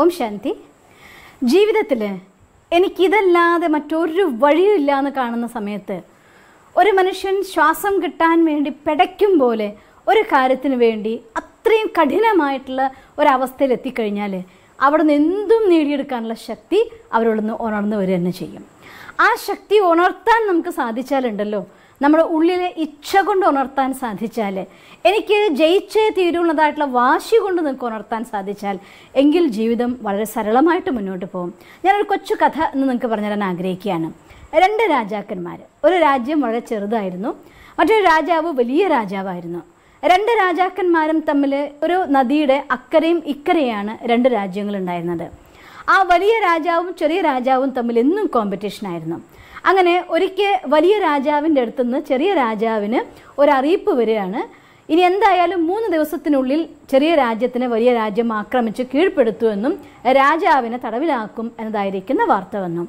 ഓം ശാന്തി ജീവിതത്തിൽ എനിക്കിതല്ലാതെ മറ്റൊരു ഇല്ല എന്ന് കാണുന്ന സമയത്ത് ഒരു മനുഷ്യൻ ശ്വാസം കിട്ടാൻ വേണ്ടി പിടയ്ക്കും പോലെ ഒരു കാര്യത്തിന് വേണ്ടി അത്രയും കഠിനമായിട്ടുള്ള ഒരവസ്ഥയിൽ എത്തിക്കഴിഞ്ഞാൽ അവിടെ നിന്ന് എന്തും നേടിയെടുക്കാനുള്ള ശക്തി അവരോടൊന്ന് ഉണർന്നു വരിക തന്നെ ചെയ്യും ആ ശക്തി ഉണർത്താൻ നമുക്ക് സാധിച്ചാലുണ്ടല്ലോ നമ്മുടെ ഉള്ളിലെ ഇച്ഛ കൊണ്ട് ഉണർത്താൻ സാധിച്ചാൽ എനിക്ക് ജയിച്ചേ തീരുന്നതായിട്ടുള്ള വാശി കൊണ്ട് നിങ്ങൾക്ക് ഉണർത്താൻ സാധിച്ചാൽ എങ്കിൽ ജീവിതം വളരെ സരളമായിട്ട് മുന്നോട്ട് പോകും ഞാനൊരു കൊച്ചു കഥ എന്ന് നിങ്ങൾക്ക് പറഞ്ഞുതരാൻ ആഗ്രഹിക്കുകയാണ് രണ്ട് രാജാക്കന്മാർ ഒരു രാജ്യം വളരെ ചെറുതായിരുന്നു മറ്റൊരു രാജാവ് വലിയ രാജാവായിരുന്നു രണ്ട് രാജാക്കന്മാരും തമ്മിൽ ഒരു നദിയുടെ അക്കരയും ഇക്കരയാണ് രണ്ട് രാജ്യങ്ങളുണ്ടായിരുന്നത് ആ വലിയ രാജാവും ചെറിയ രാജാവും തമ്മിൽ എന്നും കോമ്പറ്റീഷൻ ആയിരുന്നു അങ്ങനെ ഒരിക്കൽ വലിയ രാജാവിൻ്റെ അടുത്തുനിന്ന് ചെറിയ രാജാവിന് ഒരറിയിപ്പ് വരികയാണ് ഇനി എന്തായാലും മൂന്ന് ദിവസത്തിനുള്ളിൽ ചെറിയ രാജ്യത്തിനെ വലിയ രാജ്യം ആക്രമിച്ച് കീഴ്പ്പെടുത്തുമെന്നും രാജാവിനെ തടവിലാക്കും എന്നതായിരിക്കുന്ന വാർത്ത വന്നു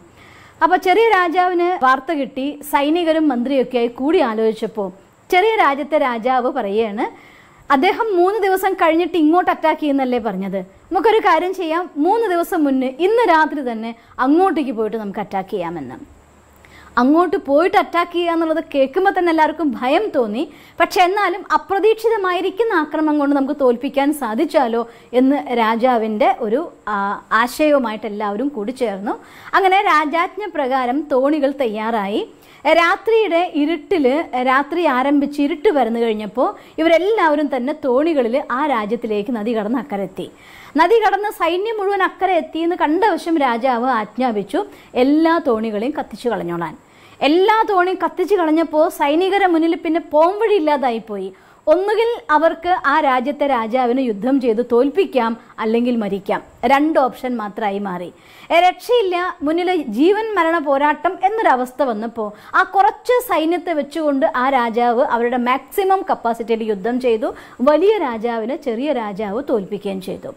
അപ്പോൾ ചെറിയ രാജാവിന് വാർത്ത കിട്ടി സൈനികരും മന്ത്രിയൊക്കെയായി കൂടി ആലോചിച്ചപ്പോൾ ചെറിയ രാജ്യത്തെ രാജാവ് പറയുകയാണ് അദ്ദേഹം മൂന്ന് ദിവസം കഴിഞ്ഞിട്ട് ഇങ്ങോട്ട് അറ്റാക്ക് ചെയ്യുന്നല്ലേ പറഞ്ഞത് നമുക്കൊരു കാര്യം ചെയ്യാം മൂന്ന് ദിവസം മുന്നേ ഇന്ന് രാത്രി തന്നെ അങ്ങോട്ടേക്ക് പോയിട്ട് നമുക്ക് അറ്റാക്ക് ചെയ്യാമെന്ന് അങ്ങോട്ട് പോയിട്ട് അറ്റാക്ക് ചെയ്യുക എന്നുള്ളത് കേൾക്കുമ്പോൾ തന്നെ എല്ലാവർക്കും ഭയം തോന്നി പക്ഷെ എന്നാലും അപ്രതീക്ഷിതമായിരിക്കുന്ന ആക്രമണം കൊണ്ട് നമുക്ക് തോൽപ്പിക്കാൻ സാധിച്ചാലോ എന്ന് രാജാവിൻ്റെ ഒരു ആശയവുമായിട്ട് എല്ലാവരും കൂടിച്ചേർന്നു അങ്ങനെ രാജാജ്ഞ പ്രകാരം തോണികൾ തയ്യാറായി രാത്രിയുടെ ഇരുട്ടിൽ രാത്രി ആരംഭിച്ച് ഇരുട്ട് വരുന്നു കഴിഞ്ഞപ്പോൾ ഇവരെല്ലാവരും തന്നെ തോണികളിൽ ആ രാജ്യത്തിലേക്ക് നദി കടന്ന് അക്കരെത്തി നദി കടന്ന് സൈന്യം മുഴുവൻ അക്കരെ എത്തിയെന്ന് കണ്ട വശം രാജാവ് ആജ്ഞാപിച്ചു എല്ലാ തോണികളെയും കത്തിച്ചു കളഞ്ഞോളാൻ എല്ലാ തോണിയും കത്തിച്ചു കളഞ്ഞപ്പോൾ സൈനികരെ മുന്നിൽ പിന്നെ പോംവഴി ഇല്ലാതായിപ്പോയി ഒന്നുകിൽ അവർക്ക് ആ രാജ്യത്തെ രാജാവിന് യുദ്ധം ചെയ്ത് തോൽപ്പിക്കാം അല്ലെങ്കിൽ മരിക്കാം രണ്ട് ഓപ്ഷൻ മാത്രമായി മാറി രക്ഷയില്ല മുന്നിലെ ജീവൻ മരണ പോരാട്ടം എന്നൊരവസ്ഥ വന്നപ്പോൾ ആ കുറച്ച് സൈന്യത്തെ വെച്ചുകൊണ്ട് ആ രാജാവ് അവരുടെ മാക്സിമം കപ്പാസിറ്റിയിൽ യുദ്ധം ചെയ്തു വലിയ രാജാവിനെ ചെറിയ രാജാവ് തോൽപ്പിക്കുകയും ചെയ്തു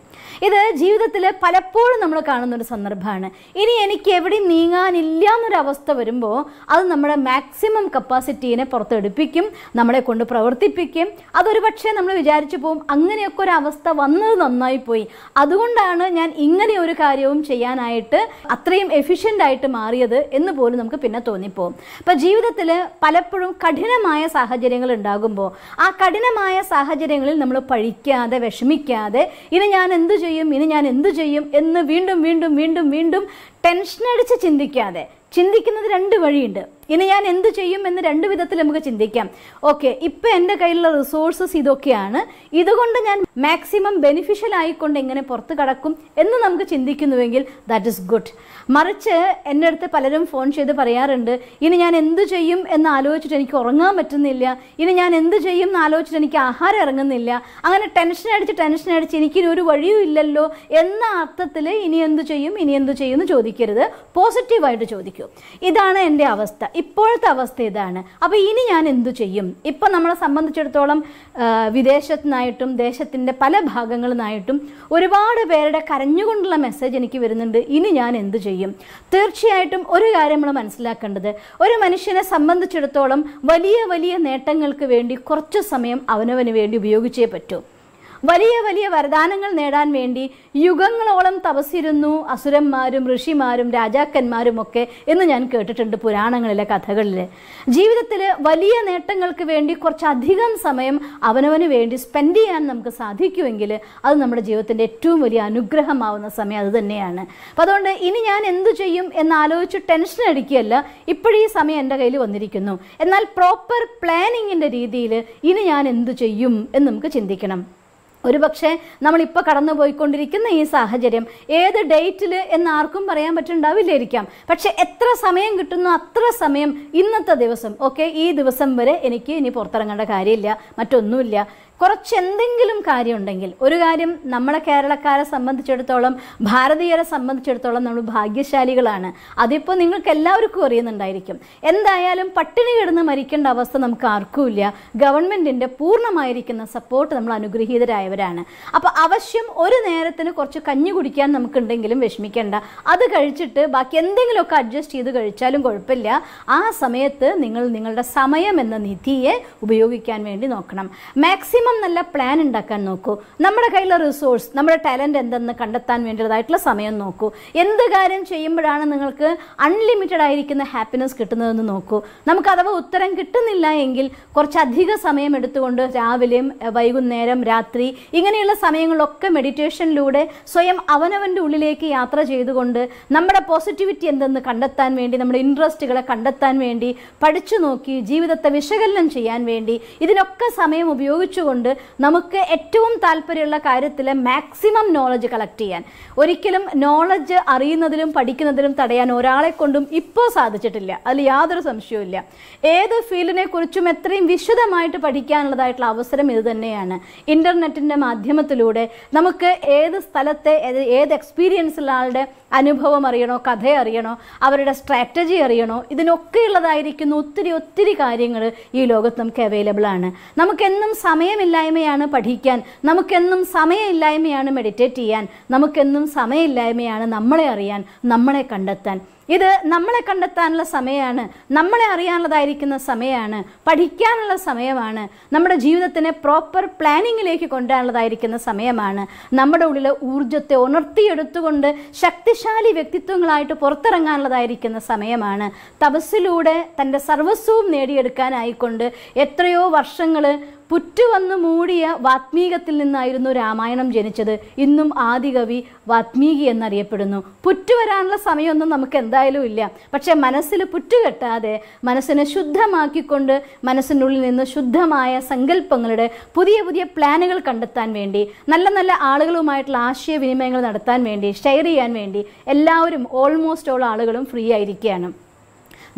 ഇത് ജീവിതത്തിൽ പലപ്പോഴും നമ്മൾ കാണുന്നൊരു സന്ദർഭമാണ് ഇനി എനിക്ക് എവിടെയും നീങ്ങാനില്ല എന്നൊരവസ്ഥ വരുമ്പോൾ അത് നമ്മുടെ മാക്സിമം കപ്പാസിറ്റീനെ പുറത്തെടുപ്പിക്കും നമ്മളെ കൊണ്ട് പ്രവർത്തിപ്പിക്കും അതൊരു പക്ഷേ നമ്മൾ വിചാരിച്ചു പോകും അങ്ങനെയൊക്കെ ഒരു അവസ്ഥ വന്നത് നന്നായി പോയി അതുകൊണ്ടാണ് ഞാൻ ഇങ്ങനെ ഒരു കാര്യവും ചെയ്യാനായിട്ട് അത്രയും എഫിഷ്യൻ്റ് ആയിട്ട് മാറിയത് എന്ന് പോലും നമുക്ക് പിന്നെ തോന്നിപ്പോകും അപ്പം ജീവിതത്തിൽ പലപ്പോഴും കഠിനമായ സാഹചര്യങ്ങൾ ഉണ്ടാകുമ്പോൾ ആ കഠിനമായ സാഹചര്യങ്ങളിൽ നമ്മൾ പഴിക്കാതെ വിഷമിക്കാതെ ഇനി ഞാൻ എന്തു ചെയ്യും ഇനി ഞാൻ എന്തു ചെയ്യും എന്ന് വീണ്ടും വീണ്ടും വീണ്ടും വീണ്ടും ടെൻഷൻ ചിന്തിക്കാതെ ചിന്തിക്കുന്നത് രണ്ട് വഴിയുണ്ട് ഇനി ഞാൻ എന്ത് ചെയ്യും എന്ന് രണ്ട് വിധത്തിൽ നമുക്ക് ചിന്തിക്കാം ഓക്കെ ഇപ്പൊ എൻ്റെ കയ്യിലുള്ള റിസോഴ്സസ് ഇതൊക്കെയാണ് ഇതുകൊണ്ട് ഞാൻ മാക്സിമം ബെനിഫിഷ്യൽ ആയിക്കൊണ്ട് എങ്ങനെ പുറത്ത് കടക്കും എന്ന് നമുക്ക് ചിന്തിക്കുന്നുവെങ്കിൽ ദാറ്റ് ഇസ് ഗുഡ് മറിച്ച് എൻ്റെ അടുത്ത് പലരും ഫോൺ ചെയ്ത് പറയാറുണ്ട് ഇനി ഞാൻ എന്ത് ചെയ്യും എന്ന് ആലോചിച്ചിട്ട് എനിക്ക് ഉറങ്ങാൻ പറ്റുന്നില്ല ഇനി ഞാൻ എന്ത് ചെയ്യും എന്ന് ആലോചിച്ചിട്ട് എനിക്ക് ആഹാരം ഇറങ്ങുന്നില്ല അങ്ങനെ ടെൻഷൻ അടിച്ച് ടെൻഷൻ അടിച്ച് എനിക്കിനി ഒരു വഴിയും ഇല്ലല്ലോ എന്ന അർത്ഥത്തിൽ ഇനി എന്ത് ചെയ്യും ഇനി എന്ത് ചെയ്യും എന്ന് ചോദിക്കരുത് പോസിറ്റീവായിട്ട് ചോദിക്കൂ ഇതാണ് എൻ്റെ അവസ്ഥ ഇപ്പോഴത്തെ അവസ്ഥ ഇതാണ് അപ്പോൾ ഇനി ഞാൻ എന്തു ചെയ്യും ഇപ്പൊ നമ്മളെ സംബന്ധിച്ചിടത്തോളം വിദേശത്തിനായിട്ടും ദേശത്തിന്റെ പല ഭാഗങ്ങളിലായിട്ടും ഒരുപാട് പേരുടെ കരഞ്ഞുകൊണ്ടുള്ള മെസ്സേജ് എനിക്ക് വരുന്നുണ്ട് ഇനി ഞാൻ എന്തു ചെയ്യും തീർച്ചയായിട്ടും ഒരു കാര്യം നമ്മൾ മനസ്സിലാക്കേണ്ടത് ഒരു മനുഷ്യനെ സംബന്ധിച്ചിടത്തോളം വലിയ വലിയ നേട്ടങ്ങൾക്ക് വേണ്ടി കുറച്ചു സമയം അവനവന് വേണ്ടി ഉപയോഗിച്ചേ പറ്റൂ വലിയ വലിയ വരദാനങ്ങൾ നേടാൻ വേണ്ടി യുഗങ്ങളോളം തപസ്സിരുന്നു അസുരന്മാരും ഋഷിമാരും രാജാക്കന്മാരും ഒക്കെ എന്ന് ഞാൻ കേട്ടിട്ടുണ്ട് പുരാണങ്ങളിലെ കഥകളിൽ ജീവിതത്തിൽ വലിയ നേട്ടങ്ങൾക്ക് വേണ്ടി കുറച്ചധികം സമയം അവനവന് വേണ്ടി സ്പെൻഡ് ചെയ്യാൻ നമുക്ക് സാധിക്കുമെങ്കിൽ അത് നമ്മുടെ ജീവിതത്തിൻ്റെ ഏറ്റവും വലിയ അനുഗ്രഹമാവുന്ന സമയം അത് തന്നെയാണ് അപ്പോൾ അതുകൊണ്ട് ഇനി ഞാൻ എന്തു ചെയ്യും എന്ന് ടെൻഷൻ അടിക്കുകയല്ല ഇപ്പോഴീ സമയം എൻ്റെ കയ്യിൽ വന്നിരിക്കുന്നു എന്നാൽ പ്രോപ്പർ പ്ലാനിങ്ങിൻ്റെ രീതിയിൽ ഇനി ഞാൻ എന്തു ചെയ്യും എന്ന് നമുക്ക് ചിന്തിക്കണം പക്ഷേ നമ്മളിപ്പോൾ കടന്നു പോയിക്കൊണ്ടിരിക്കുന്ന ഈ സാഹചര്യം ഏത് ഡേറ്റിൽ എന്ന് ആർക്കും പറയാൻ പറ്റുണ്ടാവില്ലായിരിക്കാം പക്ഷേ എത്ര സമയം കിട്ടുന്നു അത്ര സമയം ഇന്നത്തെ ദിവസം ഓക്കെ ഈ ദിവസം വരെ എനിക്ക് ഇനി പുറത്തിറങ്ങേണ്ട കാര്യമില്ല മറ്റൊന്നുമില്ല കുറച്ചെന്തെങ്കിലും കാര്യമുണ്ടെങ്കിൽ ഒരു കാര്യം നമ്മളെ കേരളക്കാരെ സംബന്ധിച്ചിടത്തോളം ഭാരതീയരെ സംബന്ധിച്ചിടത്തോളം നമ്മൾ ഭാഗ്യശാലികളാണ് അതിപ്പോൾ നിങ്ങൾക്ക് എല്ലാവർക്കും അറിയുന്നുണ്ടായിരിക്കും എന്തായാലും പട്ടിണി കിടന്ന് മരിക്കേണ്ട അവസ്ഥ നമുക്ക് ആർക്കുമില്ല ഗവൺമെൻറ്റിൻ്റെ പൂർണ്ണമായിരിക്കുന്ന സപ്പോർട്ട് നമ്മൾ അനുഗ്രഹീതരായവരാണ് അപ്പോൾ അവശ്യം ഒരു നേരത്തിന് കുറച്ച് കഞ്ഞി കുടിക്കാൻ നമുക്കുണ്ടെങ്കിലും വിഷമിക്കേണ്ട അത് കഴിച്ചിട്ട് ബാക്കി എന്തെങ്കിലുമൊക്കെ അഡ്ജസ്റ്റ് ചെയ്ത് കഴിച്ചാലും കുഴപ്പമില്ല ആ സമയത്ത് നിങ്ങൾ നിങ്ങളുടെ സമയം എന്ന നിധിയെ ഉപയോഗിക്കാൻ വേണ്ടി നോക്കണം മാക്സിമം മാക്സിമം നല്ല പ്ലാൻ ഉണ്ടാക്കാൻ നോക്കൂ നമ്മുടെ കയ്യിലുള്ള റിസോഴ്സ് നമ്മുടെ ടാലൻറ്റ് എന്തെന്ന് കണ്ടെത്താൻ വേണ്ടതായിട്ടുള്ള സമയം നോക്കൂ എന്ത് കാര്യം ചെയ്യുമ്പോഴാണ് നിങ്ങൾക്ക് അൺലിമിറ്റഡ് ആയിരിക്കുന്ന ഹാപ്പിനെസ് കിട്ടുന്നതെന്ന് നോക്കൂ നമുക്ക് അഥവാ ഉത്തരം കിട്ടുന്നില്ല എങ്കിൽ കുറച്ചധിക സമയം എടുത്തുകൊണ്ട് രാവിലെയും വൈകുന്നേരം രാത്രി ഇങ്ങനെയുള്ള സമയങ്ങളൊക്കെ മെഡിറ്റേഷനിലൂടെ സ്വയം അവനവൻ്റെ ഉള്ളിലേക്ക് യാത്ര ചെയ്തുകൊണ്ട് നമ്മുടെ പോസിറ്റിവിറ്റി എന്തെന്ന് കണ്ടെത്താൻ വേണ്ടി നമ്മുടെ ഇൻട്രസ്റ്റുകളെ കണ്ടെത്താൻ വേണ്ടി പഠിച്ചു നോക്കി ജീവിതത്തെ വിശകലനം ചെയ്യാൻ വേണ്ടി ഇതിനൊക്കെ സമയം ഉപയോഗിച്ചുകൊണ്ട് കൊണ്ട് നമുക്ക് ഏറ്റവും താല്പര്യമുള്ള കാര്യത്തിൽ മാക്സിമം നോളജ് കളക്ട് ചെയ്യാൻ ഒരിക്കലും നോളജ് അറിയുന്നതിലും പഠിക്കുന്നതിലും തടയാൻ ഒരാളെ കൊണ്ടും ഇപ്പോൾ സാധിച്ചിട്ടില്ല അതിൽ യാതൊരു സംശയവും ഇല്ല ഏത് ഫീൽഡിനെ കുറിച്ചും എത്രയും വിശദമായിട്ട് പഠിക്കാനുള്ളതായിട്ടുള്ള അവസരം ഇത് തന്നെയാണ് ഇൻ്റർനെറ്റിൻ്റെ മാധ്യമത്തിലൂടെ നമുക്ക് ഏത് സ്ഥലത്തെ ഏത് എക്സ്പീരിയൻസ് ഉള്ള ആളുടെ അനുഭവം അറിയണോ കഥ അറിയണോ അവരുടെ സ്ട്രാറ്റജി അറിയണോ ഇതിനൊക്കെ ഉള്ളതായിരിക്കുന്ന ഒത്തിരി ഒത്തിരി കാര്യങ്ങൾ ഈ ലോകത്ത് നമുക്ക് അവൈലബിൾ ആണ് നമുക്കെന്നും സമയമില്ലായ്മയാണ് പഠിക്കാൻ നമുക്കെന്നും സമയമില്ലായ്മയാണ് മെഡിറ്റേറ്റ് ചെയ്യാൻ നമുക്കെന്നും സമയമില്ലായ്മയാണ് നമ്മളെ അറിയാൻ നമ്മളെ കണ്ടെത്താൻ ഇത് നമ്മളെ കണ്ടെത്താനുള്ള സമയമാണ് നമ്മളെ അറിയാനുള്ളതായിരിക്കുന്ന സമയമാണ് പഠിക്കാനുള്ള സമയമാണ് നമ്മുടെ ജീവിതത്തിനെ പ്രോപ്പർ പ്ലാനിങ്ങിലേക്ക് കൊണ്ടുവരാനുള്ളതായിരിക്കുന്ന സമയമാണ് നമ്മുടെ ഉള്ളിലെ ഊർജത്തെ ഉണർത്തിയെടുത്തുകൊണ്ട് ശക്തിശാലി വ്യക്തിത്വങ്ങളായിട്ട് പുറത്തിറങ്ങാനുള്ളതായിരിക്കുന്ന സമയമാണ് തപസ്സിലൂടെ തൻ്റെ സർവസ്വവും നേടിയെടുക്കാനായിക്കൊണ്ട് എത്രയോ വർഷങ്ങൾ പുറ്റുവന്നു മൂടിയ വാത്മീകത്തിൽ നിന്നായിരുന്നു രാമായണം ജനിച്ചത് ഇന്നും ആദികവി വാത്മീകി എന്നറിയപ്പെടുന്നു പുറ്റുവരാനുള്ള സമയമൊന്നും നമുക്ക് എന്തായാലും ഇല്ല പക്ഷേ മനസ്സിൽ പുറ്റുകെട്ടാതെ മനസ്സിനെ ശുദ്ധമാക്കിക്കൊണ്ട് മനസ്സിനുള്ളിൽ നിന്ന് ശുദ്ധമായ സങ്കല്പങ്ങളുടെ പുതിയ പുതിയ പ്ലാനുകൾ കണ്ടെത്താൻ വേണ്ടി നല്ല നല്ല ആളുകളുമായിട്ടുള്ള ആശയവിനിമയങ്ങൾ നടത്താൻ വേണ്ടി ഷെയർ ചെയ്യാൻ വേണ്ടി എല്ലാവരും ഓൾമോസ്റ്റ് ഓൾ ആളുകളും ഫ്രീ ആയിരിക്കുകയാണ്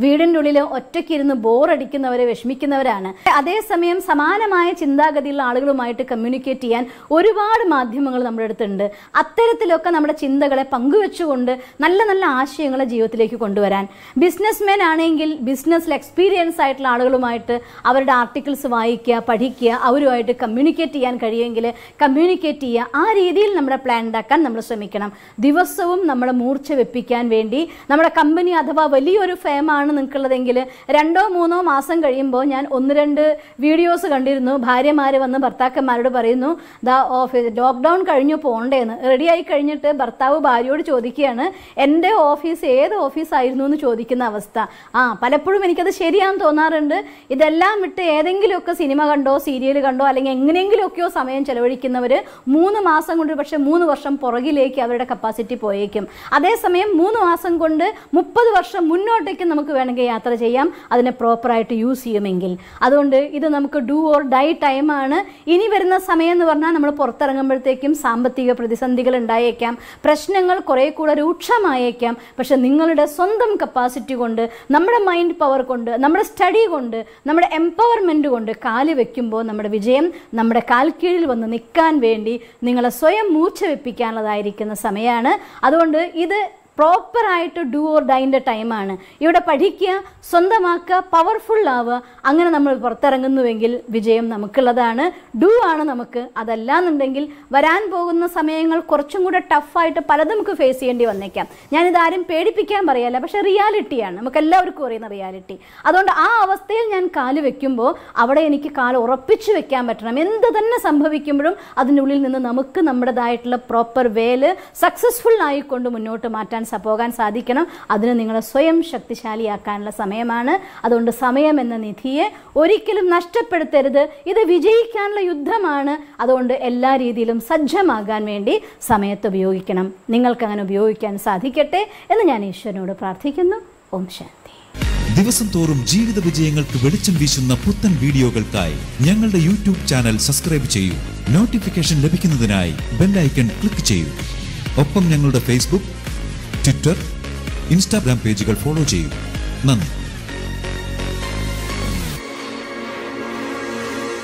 വീടിൻ്റെ ഉള്ളിൽ ഒറ്റയ്ക്കിരുന്ന് ബോറടിക്കുന്നവരെ വിഷമിക്കുന്നവരാണ് അതേസമയം സമാനമായ ചിന്താഗതിയിലുള്ള ആളുകളുമായിട്ട് കമ്മ്യൂണിക്കേറ്റ് ചെയ്യാൻ ഒരുപാട് മാധ്യമങ്ങൾ നമ്മുടെ അടുത്തുണ്ട് അത്തരത്തിലൊക്കെ നമ്മുടെ ചിന്തകളെ പങ്കുവെച്ചുകൊണ്ട് നല്ല നല്ല ആശയങ്ങളെ ജീവിതത്തിലേക്ക് കൊണ്ടുവരാൻ ബിസിനസ് മെൻ ആണെങ്കിൽ ബിസിനസ്സിൽ എക്സ്പീരിയൻസ് ആയിട്ടുള്ള ആളുകളുമായിട്ട് അവരുടെ ആർട്ടിക്കിൾസ് വായിക്കുക പഠിക്കുക അവരുമായിട്ട് കമ്മ്യൂണിക്കേറ്റ് ചെയ്യാൻ കഴിയുമെങ്കിൽ കമ്മ്യൂണിക്കേറ്റ് ചെയ്യുക ആ രീതിയിൽ നമ്മുടെ പ്ലാൻ ഉണ്ടാക്കാൻ നമ്മൾ ശ്രമിക്കണം ദിവസവും നമ്മളെ മൂർച്ച വെപ്പിക്കാൻ വേണ്ടി നമ്മുടെ കമ്പനി അഥവാ വലിയൊരു ഫേമാണ് ആണ് നിങ്ങൾക്കുള്ളതെങ്കിൽ രണ്ടോ മൂന്നോ മാസം കഴിയുമ്പോൾ ഞാൻ ഒന്ന് രണ്ട് വീഡിയോസ് കണ്ടിരുന്നു ഭാര്യമാർ വന്ന് ഭർത്താക്കന്മാരോട് പറയുന്നു ദാ ഓഫീസ് ലോക്ക്ഡൗൺ കഴിഞ്ഞു പോകണ്ടേന്ന് റെഡിയായി കഴിഞ്ഞിട്ട് ഭർത്താവ് ഭാര്യയോട് ചോദിക്കുകയാണ് എൻ്റെ ഓഫീസ് ഏത് ഓഫീസായിരുന്നു എന്ന് ചോദിക്കുന്ന അവസ്ഥ ആ പലപ്പോഴും എനിക്കത് ശരിയാന്ന് തോന്നാറുണ്ട് ഇതെല്ലാം വിട്ട് ഏതെങ്കിലുമൊക്കെ സിനിമ കണ്ടോ സീരിയൽ കണ്ടോ അല്ലെങ്കിൽ എങ്ങനെയെങ്കിലുമൊക്കെയോ സമയം ചെലവഴിക്കുന്നവർ മൂന്ന് മാസം കൊണ്ട് പക്ഷേ മൂന്ന് വർഷം പുറകിലേക്ക് അവരുടെ കപ്പാസിറ്റി പോയേക്കും അതേസമയം മൂന്ന് മാസം കൊണ്ട് മുപ്പത് വർഷം മുന്നോട്ടേക്ക് നമുക്ക് നമുക്ക് വേണമെങ്കിൽ യാത്ര ചെയ്യാം അതിനെ പ്രോപ്പറായിട്ട് യൂസ് ചെയ്യുമെങ്കിൽ അതുകൊണ്ട് ഇത് നമുക്ക് ഡു ഓർ ഡൈ ടൈമാണ് ഇനി വരുന്ന സമയം എന്ന് പറഞ്ഞാൽ നമ്മൾ പുറത്തിറങ്ങുമ്പോഴത്തേക്കും സാമ്പത്തിക പ്രതിസന്ധികൾ ഉണ്ടായേക്കാം പ്രശ്നങ്ങൾ കുറേ കൂടെ രൂക്ഷമായേക്കാം പക്ഷെ നിങ്ങളുടെ സ്വന്തം കപ്പാസിറ്റി കൊണ്ട് നമ്മുടെ മൈൻഡ് പവർ കൊണ്ട് നമ്മുടെ സ്റ്റഡി കൊണ്ട് നമ്മുടെ എംപവർമെന്റ് കൊണ്ട് കാല് വെക്കുമ്പോൾ നമ്മുടെ വിജയം നമ്മുടെ കാൽക്കീഴിൽ വന്ന് നിൽക്കാൻ വേണ്ടി നിങ്ങളെ സ്വയം മൂർച്ച വെപ്പിക്കാനുള്ളതായിരിക്കുന്ന സമയമാണ് അതുകൊണ്ട് ഇത് പ്രോപ്പറായിട്ട് ഡു ഓർ ഡൈൻ്റെ ടൈമാണ് ഇവിടെ പഠിക്കുക സ്വന്തമാക്കുക പവർഫുൾ ആവുക അങ്ങനെ നമ്മൾ പുറത്തിറങ്ങുന്നുവെങ്കിൽ വിജയം നമുക്കുള്ളതാണ് ഡു ആണ് നമുക്ക് അതല്ലാന്നുണ്ടെങ്കിൽ വരാൻ പോകുന്ന സമയങ്ങൾ കുറച്ചും കൂടെ ടഫായിട്ട് പലതും നമുക്ക് ഫേസ് ചെയ്യേണ്ടി വന്നേക്കാം ഞാനിതാരും പേടിപ്പിക്കാൻ പറയല്ല പക്ഷെ റിയാലിറ്റിയാണ് നമുക്ക് എല്ലാവർക്കും അറിയുന്ന റിയാലിറ്റി അതുകൊണ്ട് ആ അവസ്ഥയിൽ ഞാൻ കാല് വെക്കുമ്പോൾ അവിടെ എനിക്ക് കാല് ഉറപ്പിച്ചു വെക്കാൻ പറ്റണം എന്ത് തന്നെ സംഭവിക്കുമ്പോഴും അതിനുള്ളിൽ നിന്ന് നമുക്ക് നമ്മുടേതായിട്ടുള്ള പ്രോപ്പർ വേല് സക്സസ്ഫുൾ ആയിക്കൊണ്ട് മുന്നോട്ട് മാറ്റാൻ ചെയ്യാൻ പോകാൻ സാധിക്കണം അതിന് നിങ്ങളെ സ്വയം ശക്തിശാലിയാക്കാനുള്ള സമയമാണ് അതുകൊണ്ട് സമയം എന്ന നിധിയെ ഒരിക്കലും നഷ്ടപ്പെടുത്തരുത് ഇത് വിജയിക്കാനുള്ള യുദ്ധമാണ് അതുകൊണ്ട് എല്ലാ രീതിയിലും സജ്ജമാകാൻ വേണ്ടി സമയത്ത് ഉപയോഗിക്കണം നിങ്ങൾക്ക് അങ്ങനെ ഉപയോഗിക്കാൻ സാധിക്കട്ടെ എന്ന് ഞാൻ ഈശ്വരനോട് പ്രാർത്ഥിക്കുന്നു ഓം ശാന്തി ദിവസം തോറും ജീവിത വിജയങ്ങൾക്ക് വെളിച്ചം വീശുന്ന പുത്തൻ വീഡിയോകൾക്കായി ഞങ്ങളുടെ യൂട്യൂബ് ചാനൽ സബ്സ്ക്രൈബ് ചെയ്യൂ നോട്ടിഫിക്കേഷൻ ലഭിക്കുന്നതിനായി ബെല്ലൈക്കൺ ക്ലിക്ക് ചെയ്യൂ ഒപ്പം ഞങ്ങളുടെ ഫേസ്ബുക്ക് ട്വിറ്റർ ഇൻസ്റ്റാഗ്രാം പേജുകൾ ഫോളോ ചെയ്യൂ നന്ദി